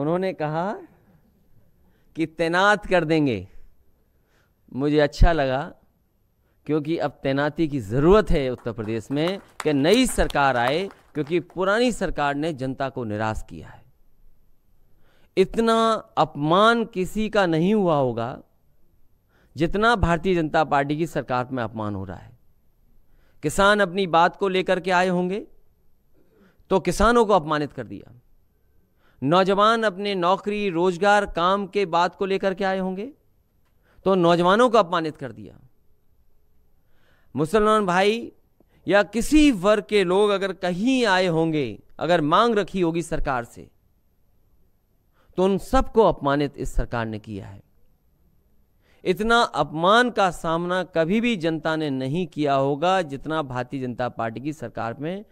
उन्होंने कहा कि तैनात कर देंगे मुझे अच्छा लगा क्योंकि अब तैनाती की ज़रूरत है उत्तर प्रदेश में कि नई सरकार आए क्योंकि पुरानी सरकार ने जनता को निराश किया है इतना अपमान किसी का नहीं हुआ होगा जितना भारतीय जनता पार्टी की सरकार में अपमान हो रहा है किसान अपनी बात को लेकर के आए होंगे तो किसानों को अपमानित कर दिया नौजवान अपने नौकरी रोजगार काम के बात को लेकर के आए होंगे तो नौजवानों को अपमानित कर दिया मुसलमान भाई या किसी वर्ग के लोग अगर कहीं आए होंगे अगर मांग रखी होगी सरकार से तो उन सबको अपमानित इस सरकार ने किया है इतना अपमान का सामना कभी भी जनता ने नहीं किया होगा जितना भारतीय जनता पार्टी की सरकार में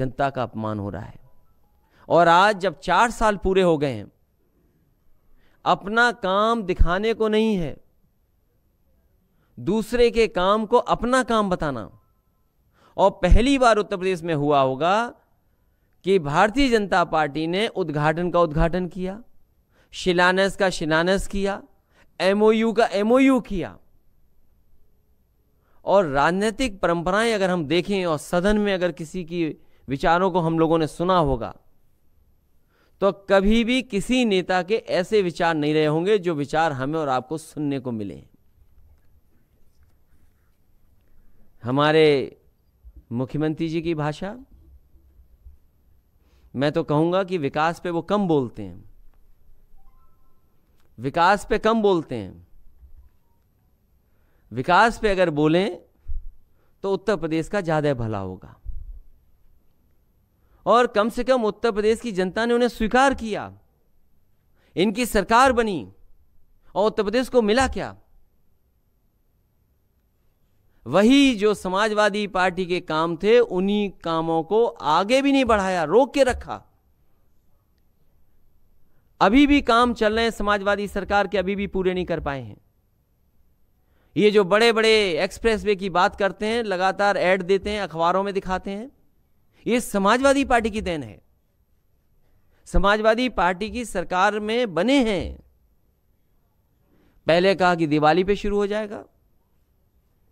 जनता का अपमान हो रहा है और आज जब चार साल पूरे हो गए हैं अपना काम दिखाने को नहीं है दूसरे के काम को अपना काम बताना और पहली बार उत्तर प्रदेश में हुआ होगा कि भारतीय जनता पार्टी ने उद्घाटन का उद्घाटन किया शिलान्यास का शिलान्यास किया एमओयू का एमओयू किया और राजनीतिक परंपराएं अगर हम देखें और सदन में अगर किसी की विचारों को हम लोगों ने सुना होगा तो कभी भी किसी नेता के ऐसे विचार नहीं रहे होंगे जो विचार हमें और आपको सुनने को मिले हमारे मुख्यमंत्री जी की भाषा मैं तो कहूंगा कि विकास पे वो कम बोलते हैं विकास पे कम बोलते हैं विकास पे अगर बोलें तो उत्तर प्रदेश का ज़्यादा भला होगा और कम से कम उत्तर प्रदेश की जनता ने उन्हें स्वीकार किया इनकी सरकार बनी और उत्तर प्रदेश को मिला क्या वही जो समाजवादी पार्टी के काम थे उन्हीं कामों को आगे भी नहीं बढ़ाया रोक के रखा अभी भी काम चल रहे हैं समाजवादी सरकार के अभी भी पूरे नहीं कर पाए हैं ये जो बड़े बड़े एक्सप्रेसवे की बात करते हैं लगातार ऐड देते हैं अखबारों में दिखाते हैं ये समाजवादी पार्टी की देन है समाजवादी पार्टी की सरकार में बने हैं पहले कहा कि दिवाली पे शुरू हो जाएगा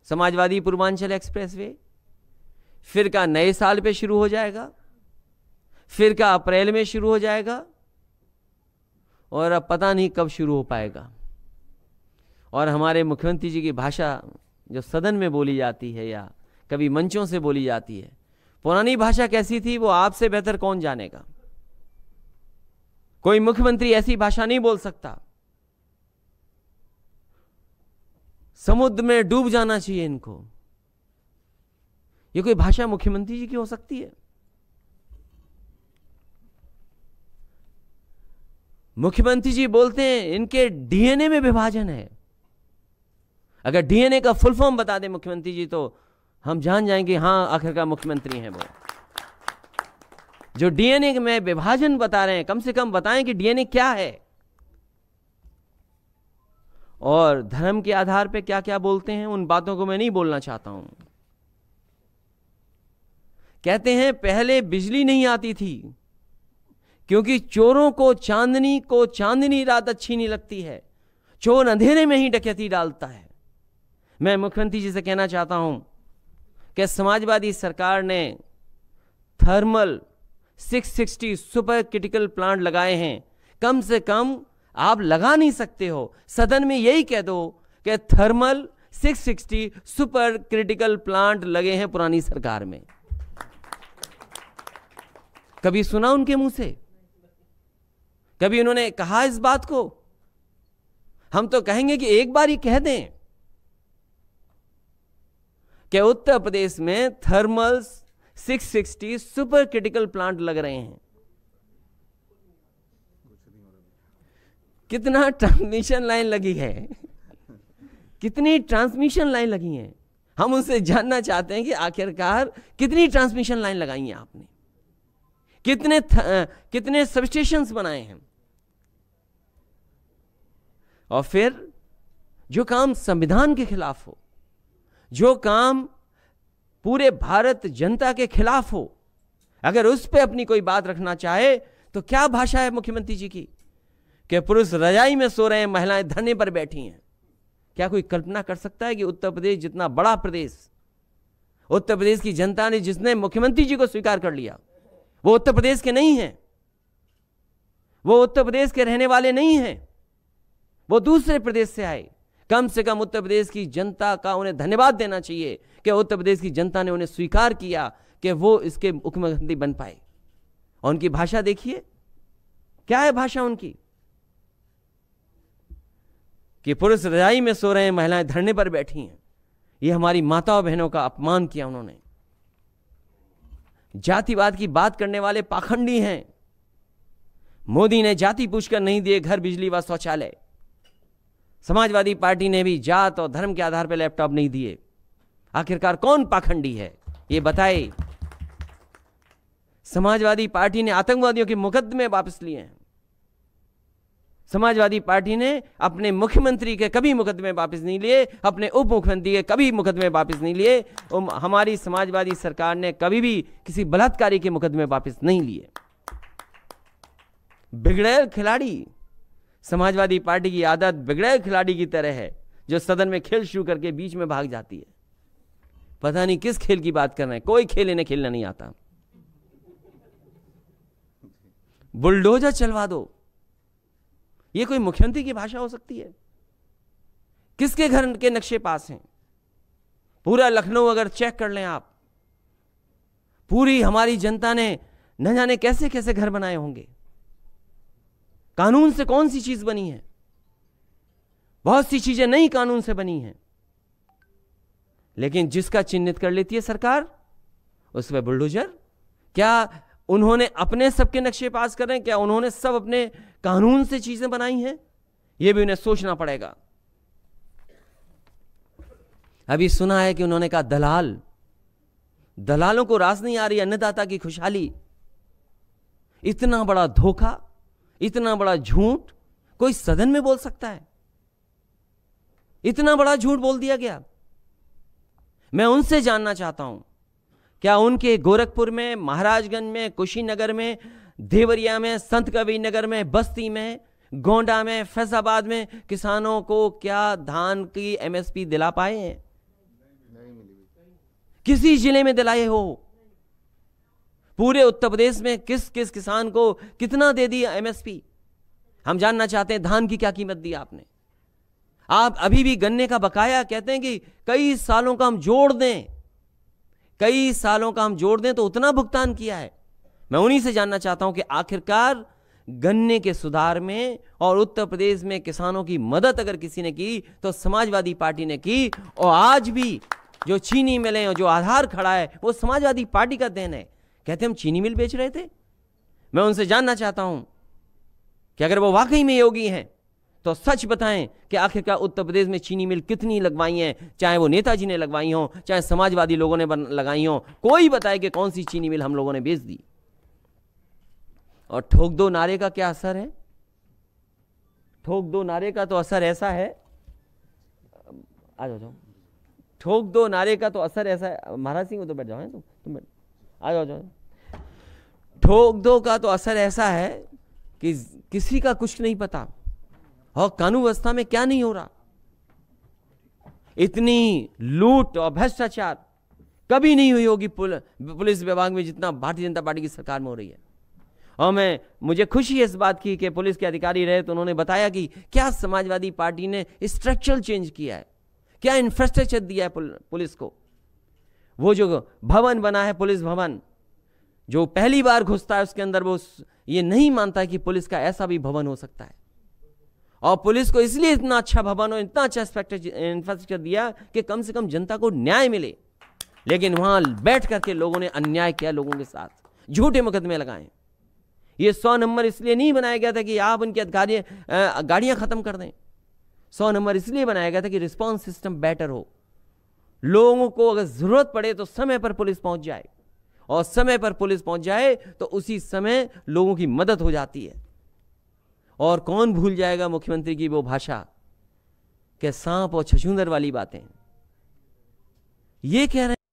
समाजवादी पूर्वांचल एक्सप्रेसवे फिर का नए साल पे शुरू हो जाएगा फिर का अप्रैल में शुरू हो जाएगा और अब पता नहीं कब शुरू हो पाएगा और हमारे मुख्यमंत्री जी की भाषा जो सदन में बोली जाती है या कभी मंचों से बोली जाती है पुरानी भाषा कैसी थी वो आपसे बेहतर कौन जानेगा कोई मुख्यमंत्री ऐसी भाषा नहीं बोल सकता समुद्र में डूब जाना चाहिए इनको ये कोई भाषा मुख्यमंत्री जी की हो सकती है मुख्यमंत्री जी बोलते हैं इनके डीएनए में विभाजन है अगर डीएनए का फुल फॉर्म बता दे मुख्यमंत्री जी तो हम जान जाएंगे हाँ आखिरकार मुख्यमंत्री हैं वो जो डीएनए में विभाजन बता रहे हैं कम से कम बताएं कि डीएनए क्या है और धर्म के आधार पर क्या क्या बोलते हैं उन बातों को मैं नहीं बोलना चाहता हूं कहते हैं पहले बिजली नहीं आती थी क्योंकि चोरों को चांदनी को चांदनी रात अच्छी नहीं लगती है चोर अंधेरे में ही डकैती डालता है मैं मुख्यमंत्री जी से कहना चाहता हूं कि समाजवादी सरकार ने थर्मल 660 सुपर क्रिटिकल प्लांट लगाए हैं कम से कम आप लगा नहीं सकते हो सदन में यही कह दो कि थर्मल 660 सुपर क्रिटिकल प्लांट लगे हैं पुरानी सरकार में कभी सुना उनके मुंह से कभी उन्होंने कहा इस बात को हम तो कहेंगे कि एक बार ही कह दें कि उत्तर प्रदेश में थर्मल्स 660 सुपर क्रिटिकल प्लांट लग रहे हैं कितना ट्रांसमिशन लाइन लगी है कितनी ट्रांसमिशन लाइन लगी है हम उनसे जानना चाहते हैं कि आखिरकार कितनी ट्रांसमिशन लाइन लगाई है आपने कितने कितने सबस्टेशंस बनाए हैं और फिर जो काम संविधान के खिलाफ हो जो काम पूरे भारत जनता के खिलाफ हो अगर उस पर अपनी कोई बात रखना चाहे तो क्या भाषा है मुख्यमंत्री जी की कि पुरुष रजाई में सो रहे हैं महिलाएं धरने पर बैठी हैं क्या कोई कल्पना कर सकता है कि उत्तर प्रदेश जितना बड़ा प्रदेश उत्तर प्रदेश की जनता ने जिसने मुख्यमंत्री जी को स्वीकार कर लिया वो उत्तर प्रदेश के नहीं हैं वो उत्तर प्रदेश के रहने वाले नहीं हैं वो दूसरे प्रदेश से आए कम से कम उत्तर प्रदेश की जनता का उन्हें धन्यवाद देना चाहिए कि उत्तर प्रदेश की जनता ने उन्हें स्वीकार किया कि वो इसके मुख्यमंत्री बन पाए और उनकी भाषा देखिए क्या है भाषा उनकी कि पुरुष रजाई में सो रहे हैं महिलाएं धरने पर बैठी हैं ये हमारी माता और बहनों का अपमान किया उन्होंने जातिवाद की बात करने वाले पाखंडी हैं मोदी ने जाति पूछकर नहीं दिए घर बिजली व शौचालय समाजवादी पार्टी ने भी जात और धर्म के आधार पर लैपटॉप नहीं दिए आखिरकार कौन पाखंडी है ये बताए समाजवादी पार्टी ने आतंकवादियों के मुकदमे वापस लिए हैं समाजवादी पार्टी ने अपने मुख्यमंत्री के कभी मुकदमे वापस नहीं लिए अपने उप मुख्यमंत्री के कभी मुकदमे वापस नहीं लिए हमारी समाजवादी सरकार ने कभी भी किसी बलात्कारी के मुकदमे वापस नहीं लिए बिगड़ेल खिलाड़ी समाजवादी पार्टी की आदत बिगड़े खिलाड़ी की तरह है जो सदन में खेल शुरू करके बीच में भाग जाती है पता नहीं किस खेल की बात कर रहे हैं कोई खेल इन्हें खेलना नहीं आता बुलडोजर चलवा दो ये कोई मुख्यमंत्री की भाषा हो सकती है किसके घर के नक्शे पास हैं पूरा लखनऊ अगर चेक कर लें आप पूरी हमारी जनता ने न जाने कैसे कैसे घर बनाए होंगे कानून से कौन सी चीज बनी है बहुत सी चीजें नहीं कानून से बनी हैं लेकिन जिसका चिन्हित कर लेती है सरकार उस पर बुलडोजर क्या उन्होंने अपने सबके नक्शे पास करें क्या उन्होंने सब अपने कानून से चीजें बनाई हैं यह भी उन्हें सोचना पड़ेगा अभी सुना है कि उन्होंने कहा दलाल दलालों को रास नहीं आ रही अन्नदाता की खुशहाली इतना बड़ा धोखा इतना बड़ा झूठ कोई सदन में बोल सकता है इतना बड़ा झूठ बोल दिया गया मैं उनसे जानना चाहता हूं क्या उनके गोरखपुर में महाराजगंज में कुशीनगर में देवरिया में संत कबीर नगर में बस्ती में गोंडा में फैजाबाद में किसानों को क्या धान की एमएसपी दिला पाए हैं किसी जिले में दिलाए हो पूरे उत्तर प्रदेश में किस किस किसान को कितना दे दिया एमएसपी हम जानना चाहते हैं धान की क्या कीमत दी आपने आप अभी भी गन्ने का बकाया कहते हैं कि कई सालों का हम जोड़ दें कई सालों का हम जोड़ दें तो उतना भुगतान किया है मैं उन्हीं से जानना चाहता हूं कि आखिरकार गन्ने के सुधार में और उत्तर प्रदेश में किसानों की मदद अगर किसी ने की तो समाजवादी पार्टी ने की और आज भी जो चीनी मिले और जो आधार खड़ा है वो समाजवादी पार्टी का देन है कहते हम चीनी मिल बेच रहे थे मैं उनसे जानना चाहता हूं कि अगर वो वाकई में योगी हैं तो सच बताएं कि आखिरकार उत्तर प्रदेश में चीनी मिल कितनी लगवाई हैं चाहे वो नेताजी ने लगवाई हों चाहे समाजवादी लोगों ने लगाई हों कोई बताए कि कौन सी चीनी मिल हम लोगों ने बेच दी और ठोक दो नारे का क्या असर है ठोक दो नारे का तो असर ऐसा है आ जाओ जाओ ठोक दो नारे का तो असर ऐसा है महाराज सिंह तो बैठ जाओ तुम तुम बैठ आ जाओ जाओ ठोक दो का तो असर ऐसा है कि किसी का कुछ नहीं पता और कानून व्यवस्था में क्या नहीं हो रहा इतनी लूट और भ्रष्टाचार कभी नहीं हुई होगी पुल, पुलिस विभाग में जितना भारतीय जनता पार्टी की सरकार में हो रही है और मैं मुझे खुशी है इस बात की कि पुलिस के अधिकारी रहे तो उन्होंने बताया कि क्या समाजवादी पार्टी ने स्ट्रक्चरल चेंज किया है क्या इंफ्रास्ट्रक्चर दिया है पुल, पुलिस को वो जो भवन बना है पुलिस भवन जो पहली बार घुसता है उसके अंदर वो ये नहीं मानता कि पुलिस का ऐसा भी भवन हो सकता है और पुलिस को इसलिए इतना अच्छा भवन और इतना अच्छा इंफ्रास्ट्रक्चर दिया कि कम से कम जनता को न्याय मिले लेकिन वहां बैठ करके लोगों ने अन्याय किया लोगों के साथ झूठे मुकदमे लगाए ये सौ नंबर इसलिए नहीं बनाया गया था कि आप उनकी गाड़ियां ख़त्म कर दें सौ नंबर इसलिए बनाया गया था कि रिस्पॉन्स सिस्टम बेटर हो लोगों को अगर ज़रूरत पड़े तो समय पर पुलिस पहुंच जाए और समय पर पुलिस पहुंच जाए तो उसी समय लोगों की मदद हो जाती है और कौन भूल जाएगा मुख्यमंत्री की वो भाषा के सांप और छछूंदर वाली बातें ये कह रहे